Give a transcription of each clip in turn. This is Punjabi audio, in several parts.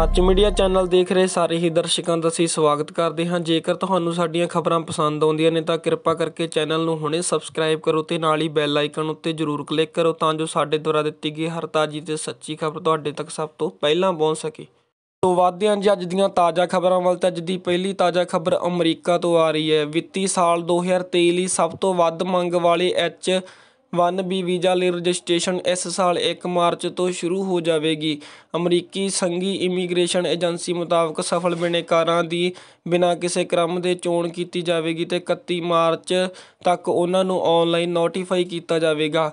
ਸੱਚ ਮੀਡੀਆ ਚੈਨਲ ਦੇਖ ਰਹੇ ਸਾਰੇ ਹੀ ਦਰਸ਼ਕਾਂ ਦਾ ਅਸੀਂ ਸਵਾਗਤ ਕਰਦੇ ਹਾਂ ਜੇਕਰ ਤੁਹਾਨੂੰ ਸਾਡੀਆਂ ਖਬਰਾਂ ਪਸੰਦ ਆਉਂਦੀਆਂ ਨੇ ਤਾਂ ਕਿਰਪਾ ਕਰਕੇ ਚੈਨਲ ਨੂੰ ਹੁਣੇ ਸਬਸਕ੍ਰਾਈਬ ਕਰੋ ਤੇ ਨਾਲ ਹੀ ਬੈਲ ਆਈਕਨ ਉੱਤੇ ਜ਼ਰੂਰ ਕਲਿੱਕ ਕਰੋ ਤਾਂ ਜੋ ਸਾਡੇ ਦੁਆਰਾ ਦਿੱਤੀ ਗਈ ਹਰ ਤਾਜ਼ੀ ਤੇ ਸੱਚੀ ਖਬਰ ਤੁਹਾਡੇ ਤੱਕ ਸਭ ਤੋਂ ਪਹਿਲਾਂ ਪਹੁੰਚ ਸਕੇ ਤੋਂ ਵਾਧਿਆਂ ਜੀ ਅੱਜ ਦੀਆਂ ਤਾਜ਼ਾ ਖਬਰਾਂ ਵੱਲ ਤਾਂ ਅੱਜ ਦੀ ਪਹਿਲੀ ਤਾਜ਼ਾ ਖਬਰ ਅਮਰੀਕਾ ਤੋਂ ਆ ਰਹੀ ਹੈ ਵਿੱਤੀ ਸਾਲ 2023 ਲਈ ਸਭ ਤੋਂ ਵੱਧ ਮੰਗ ਵਾਲੇ ਐਚ ਵਨ ਬੀ ਵੀਜ਼ਾ ਲਈ ਰਜਿਸਟ੍ਰੇਸ਼ਨ ਇਸ ਸਾਲ 1 ਮਾਰਚ ਤੋਂ ਸ਼ੁਰੂ ਹੋ ਜਾਵੇਗੀ ਅਮਰੀਕੀ ਸੰਘੀ ਇਮੀਗ੍ਰੇਸ਼ਨ ਏਜੰਸੀ ਮੁਤਾਬਕ ਸਫਲ ਬਿਨੇਕਾਰਾਂ ਦੀ ਬਿਨਾਂ ਕਿਸੇ ਕ੍ਰਮ ਦੇ ਚੋਣ ਕੀਤੀ ਜਾਵੇਗੀ ਤੇ 31 ਮਾਰਚ ਤੱਕ ਉਹਨਾਂ ਨੂੰ ਆਨਲਾਈਨ ਨੋਟੀਫਾਈ ਕੀਤਾ ਜਾਵੇਗਾ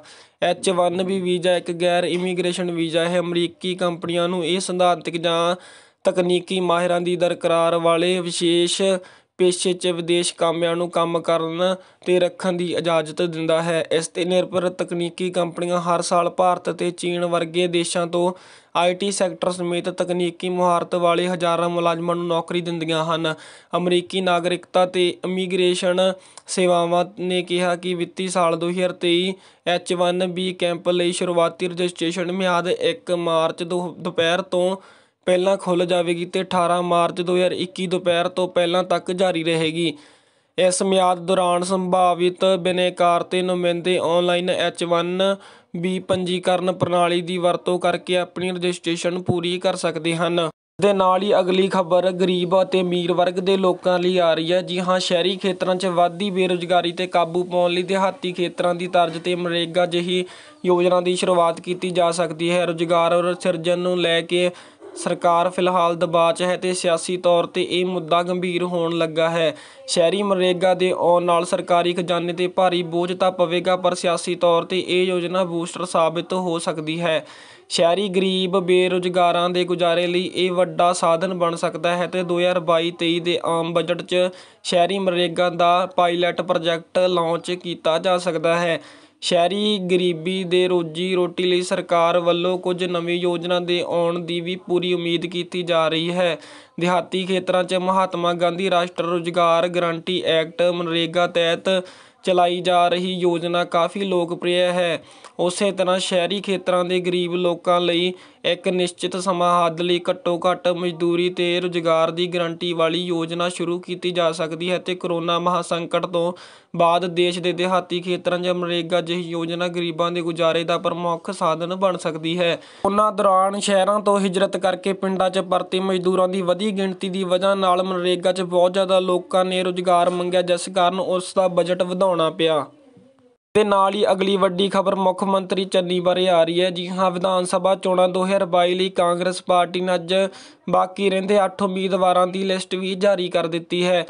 H1B ਵੀਜ਼ਾ ਇੱਕ ਗੈਰ ਇਮੀਗ੍ਰੇਸ਼ਨ ਵੀਜ਼ਾ ਹੈ ਅਮਰੀਕੀ ਕੰਪਨੀਆਂ ਨੂੰ ਇਹ ਸਿਧਾਂਤਕ ਜਾਂ ਤਕਨੀਕੀ ਮਾਹਿਰਾਂ ਦੀ ਦਰਕਰਾਰ ਵਾਲੇ ਵਿਸ਼ੇਸ਼ ਪੇਸ਼ੇ 'ਚ ਵਿਦੇਸ਼ ਕਾਮਿਆਂ ਨੂੰ ਕੰਮ ਕਰਨ ਤੇ ਰੱਖਣ ਦੀ ਇਜਾਜ਼ਤ ਦਿੰਦਾ ਹੈ ਇਸ ਤੇ ਨਿਰਭਰ ਤਕਨੀਕੀ ਕੰਪਨੀਆਂ ਹਰ ਸਾਲ ਭਾਰਤ ਤੇ ਚੀਨ ਵਰਗੇ ਦੇਸ਼ਾਂ ਤੋਂ ਆਈਟੀ ਸੈਕਟਰ ਸਮੇਤ ਤਕਨੀਕੀ ਮੁਹਾਰਤ ਵਾਲੇ ਹਜ਼ਾਰਾਂ ਮੁਲਾਜ਼ਮਾਂ ਨੂੰ ਨੌਕਰੀ ਦਿੰਦੀਆਂ ਹਨ ਅਮਰੀਕੀ ਨਾਗਰਿਕਤਾ ਤੇ ਇਮੀਗ੍ਰੇਸ਼ਨ ਸੇਵਾਵਾਂ ਨੇ ਕਿਹਾ ਕਿ ਵਿੱਤੀ ਸਾਲ 2023 H1B ਕੈਂਪ ਲਈ ਸ਼ੁਰੂਆਤੀ ਰਜਿਸਟ੍ਰੇਸ਼ਨ ਮਿਆਦ 1 ਮਾਰਚ ਦੁਪਹਿਰ ਤੋਂ ਪਹਿਲਾਂ ਖੁੱਲ ਜਾਵੇਗੀ ਤੇ 18 ਮਾਰਚ 2021 ਦੁਪਹਿਰ ਤੋਂ ਪਹਿਲਾਂ ਤੱਕ ਜਾਰੀ ਰਹੇਗੀ ਇਸ ਮਿਆਦ ਦੌਰਾਨ ਸੰਭਾਵਿਤ ਬਿਨੇਕਾਰ ਤੇ ਨਮਿੰਦੇ ਆਨਲਾਈਨ H1B ਪੰਜੀਕਰਨ ਪ੍ਰਣਾਲੀ ਦੀ ਵਰਤੋਂ ਕਰਕੇ ਆਪਣੀ ਰਜਿਸਟ੍ਰੇਸ਼ਨ ਪੂਰੀ ਕਰ ਸਕਦੇ ਹਨ ਦੇ ਨਾਲ ਹੀ ਅਗਲੀ ਖਬਰ ਗਰੀਬ ਅਤੇ ਅਮੀਰ ਵਰਗ ਦੇ ਲੋਕਾਂ ਲਈ ਆ ਰਹੀ ਹੈ ਜੀ ਹਾਂ ਸ਼ਹਿਰੀ ਖੇਤਰਾਂ 'ਚ ਵਾਧੀ ਬੇਰੋਜ਼ਗਾਰੀ ਤੇ ਕਾਬੂ ਪਾਉਣ ਲਈ ਦਿਹਾਤੀ ਖੇਤਰਾਂ ਦੀ ਤਰਜ਼ ਤੇ ਮਰੇਗਾ ਜਿਹੀ ਯੋਜਨਾ ਦੀ ਸ਼ੁਰੂਆਤ ਕੀਤੀ ਜਾ ਸਕਦੀ ਹੈ ਰੋਜ਼ਗਾਰ ਸਿਰਜਣ ਨੂੰ ਲੈ ਕੇ ਸਰਕਾਰ ਫਿਲਹਾਲ ਦਬਾਅ 'ਚ ਹੈ ਤੇ ਸਿਆਸੀ ਤੌਰ ਤੇ ਇਹ ਮੁੱਦਾ ਗੰਭੀਰ ਹੋਣ ਲੱਗਾ ਹੈ ਸ਼ਹਿਰੀ ਮਰੇਗਾ ਦੇ ਆਉਣ ਨਾਲ ਸਰਕਾਰੀ ਖਜ਼ਾਨੇ ਤੇ ਭਾਰੀ ਬੋਝ ਤਾਂ ਪਵੇਗਾ ਪਰ ਸਿਆਸੀ ਤੌਰ ਤੇ ਇਹ ਯੋਜਨਾ ਬੂਸਟਰ ਸਾਬਿਤ ਹੋ ਸਕਦੀ ਹੈ ਸ਼ਹਿਰੀ ਗਰੀਬ ਬੇਰੁਜ਼ਗਾਰਾਂ ਦੇ ਗੁਜ਼ਾਰੇ ਲਈ ਇਹ ਵੱਡਾ ਸਾਧਨ ਬਣ ਸਕਦਾ ਹੈ ਤੇ 2022-23 ਦੇ ਆਮ ਬਜਟ 'ਚ ਸ਼ਹਿਰੀ ਮਰੇਗਾ ਦਾ ਪਾਇਲਟ ਪ੍ਰੋਜੈਕਟ ਲਾਂਚ ਕੀਤਾ ਜਾ ਸਕਦਾ ਹੈ ਸ਼ਹਿਰੀ ਗਰੀਬੀ ਦੇ ਰੋਜੀ ਰੋਟੀ ਲਈ ਸਰਕਾਰ ਵੱਲੋਂ ਕੁਝ ਨਵੀਂ ਯੋਜਨਾ ਦੇ ਆਉਣ ਦੀ ਵੀ ਪੂਰੀ ਉਮੀਦ ਕੀਤੀ ਜਾ ਰਹੀ ਹੈ ਦਿਹਾਤੀ ਖੇਤਰਾਂ 'ਚ ਮਹਾਤਮਾ ਗਾਂਧੀ ਰਾਸ਼ਟਰੀ ਰੁਜ਼ਗਾਰ ਗਰੰਟੀ ਐਕਟ ਮਨਰੇਗਾ ਤਹਿਤ ਚਲਾਈ ਜਾ ਰਹੀ ਯੋਜਨਾ ਕਾਫੀ ਲੋਕਪ੍ਰਿਯ ਹੈ ਉਸੇ ਤਰ੍ਹਾਂ ਸ਼ਹਿਰੀ ਖੇਤਰਾਂ ਦੇ ਗਰੀਬ ਲੋਕਾਂ ਲਈ ਇੱਕ ਨਿਸ਼ਚਿਤ ਸਮਾਂ ਹੱਦ ਲਈ ਘੱਟੋ ਘੱਟ ਮਜ਼ਦੂਰੀ ਤੇ ਰੁਜ਼ਗਾਰ ਦੀ ਗਾਰੰਟੀ ਵਾਲੀ ਯੋਜਨਾ ਸ਼ੁਰੂ ਕੀਤੀ ਜਾ ਸਕਦੀ ਹੈ ਤੇ ਕਰੋਨਾ ਮਹਾਸੰਕਟ ਤੋਂ ਬਾਅਦ ਦੇਸ਼ ਦੇ ਦਿਹਾਤੀ ਖੇਤਰਾਂ 'ਚ ਮਨਰੇਗਾ ਜਿਹੀ ਯੋਜਨਾ ਗਰੀਬਾਂ ਦੇ ਗੁਜ਼ਾਰੇ ਦਾ ਪ੍ਰਮੁੱਖ ਸਾਧਨ ਬਣ ਸਕਦੀ ਹੈ ਉਹਨਾਂ ਦੌਰਾਨ ਸ਼ਹਿਰਾਂ ਤੋਂ ਹਿਜਰਤ ਕਰਕੇ ਪਿੰਡਾਂ 'ਚ ਪਰਤੇ ਮਜ਼ਦੂਰਾਂ ਦੀ ਵਧੀ ਗਿਣਤੀ ਦੀ ਵਜ੍ਹਾ ਨਾਲ ਮਨਰੇਗਾ 'ਚ ਬਹੁਤ ਜ਼ਿਆਦਾ ਲੋਕਾਂ ਨੇ ਰੁਜ਼ਗਾਰ ਮੰਗਿਆ ਜਿਸ ਕਾਰਨ ਉਸ ਦਾ ਬਜਟ ਵਧਾਉਣ ਹੋਣਾ ਪਿਆ ਤੇ ਨਾਲ ਹੀ ਅਗਲੀ ਵੱਡੀ ਖਬਰ ਮੁੱਖ ਮੰਤਰੀ ਚੰਨੀ ਬਾਰੇ ਆ ਰਹੀ ਹੈ ਜੀ ਹਾਂ ਵਿਧਾਨ ਸਭਾ ਚੋਣਾਂ 2022 ਲਈ ਕਾਂਗਰਸ ਪਾਰਟੀ ਨੇ ਅੱਜ ਬਾਕੀ ਰਹਿੰਦੇ 8 ਉਮੀਦਵਾਰਾਂ ਦੀ ਲਿਸਟ ਵੀ ਜਾਰੀ ਕਰ ਦਿੱਤੀ ਹੈ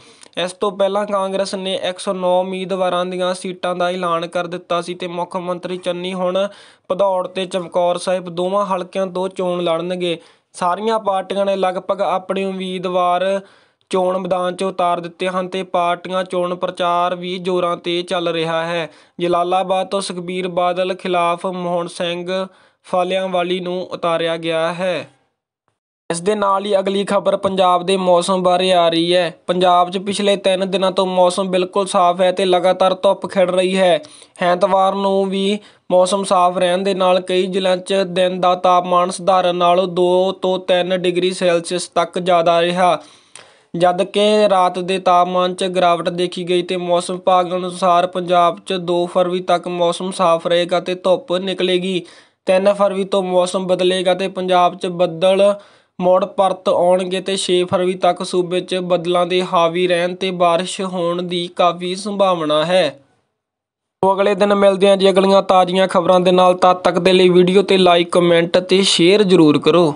ਇਸ ਤੋਂ ਪਹਿਲਾਂ ਕਾਂਗਰਸ ਨੇ 109 ਉਮੀਦਵਾਰਾਂ ਦੀਆਂ ਸੀਟਾਂ ਦਾ ਐਲਾਨ ਕਰ ਦਿੱਤਾ ਸੀ ਤੇ ਮੁੱਖ ਮੰਤਰੀ ਚੰਨੀ ਹੁਣ ਭਦੌੜ ਤੇ ਚਮਕੌਰ ਸਾਹਿਬ ਦੋਵਾਂ ਹਲਕਿਆਂ ਤੋਂ ਚੋਣ ਲੜਨਗੇ ਸਾਰੀਆਂ ਪਾਰਟੀਆਂ ਨੇ ਲਗਭਗ ਆਪਣੇ ਉਮੀਦਵਾਰ ਚੋਣ ਮੈਦਾਨ 'ਚ ਉਤਾਰ ਦਿੱਤੇ ਹਨ ਤੇ ਪਾਰਟੀਆਂ ਚੋਣ ਪ੍ਰਚਾਰ ਵੀ ਜ਼ੋਰਾਂ ਤੇ ਚੱਲ ਰਿਹਾ ਹੈ ਜਲਾਲਾਬਾਦ ਤੋਂ ਸੁਖਬੀਰ ਬਾਦਲ ਖਿਲਾਫ ਮੋਹਨ ਸਿੰਘ ਫਾਲਿਆਂਵਾਲੀ ਨੂੰ ਉਤਾਰਿਆ ਗਿਆ ਹੈ ਇਸ ਦੇ ਨਾਲ ਹੀ ਅਗਲੀ ਖਬਰ ਪੰਜਾਬ ਦੇ ਮੌਸਮ ਬਾਰੇ ਆ ਰਹੀ ਹੈ ਪੰਜਾਬ 'ਚ ਪਿਛਲੇ 3 ਦਿਨਾਂ ਤੋਂ ਮੌਸਮ ਬਿਲਕੁਲ ਸਾਫ਼ ਹੈ ਤੇ ਲਗਾਤਾਰ ਧੁੱਪ ਖਿੜ ਰਹੀ ਹੈ ਐਤਵਾਰ ਨੂੰ ਵੀ ਮੌਸਮ ਸਾਫ਼ ਰਹਿਣ ਦੇ ਨਾਲ ਕਈ ਜ਼ਿਲ੍ਹਿਆਂ 'ਚ ਦਿਨ ਦਾ ਤਾਪਮਾਨ ਸਧਾਰਨ ਨਾਲੋਂ 2 ਤੋਂ 3 ਡਿਗਰੀ ਸੈਲਸੀਅਸ ਤੱਕ ਜ਼ਿਆਦਾ ਰਿਹਾ ਜਦ ਕਿ ਰਾਤ ਦੇ ਤਾਪਮਾਨ 'ਚ ਗਿਰਾਵਟ ਦੇਖੀ ਗਈ ਤੇ ਮੌਸਮ ਵਿਭਾਗ ਅਨੁਸਾਰ ਪੰਜਾਬ 'ਚ 2 ਫਰਵਰੀ ਤੱਕ ਮੌਸਮ ਸਾਫ਼ ਰਹੇਗਾ ਤੇ ਧੁੱਪ ਨਿਕਲੇਗੀ 3 ਫਰਵਰੀ ਤੋਂ ਮੌਸਮ ਬਦਲੇਗਾ ਤੇ ਪੰਜਾਬ 'ਚ ਬੱਦਲ ਮੋੜ ਪਰਤ ਆਉਣਗੇ ਤੇ 6 ਫਰਵਰੀ ਤੱਕ ਸੂਬੇ 'ਚ ਬੱਦਲਾਂ ਦੇ ਹਾਵੀ ਰਹਿਣ ਤੇ بارش ਹੋਣ ਦੀ ਕਾਫੀ ਸੰਭਾਵਨਾ ਹੈ ਤੋਂ ਅਗਲੇ ਦਿਨ ਮਿਲਦੇ ਹਾਂ ਜੀ ਅਗਲੀਆਂ ਤਾਜ਼ੀਆਂ ਖਬਰਾਂ ਦੇ ਨਾਲ ਤਦ ਤੱਕ ਦੇ ਲਈ ਵੀਡੀਓ ਤੇ ਲਾਈਕ ਕਮੈਂਟ ਤੇ ਸ਼ੇਅਰ ਜ਼ਰੂਰ ਕਰੋ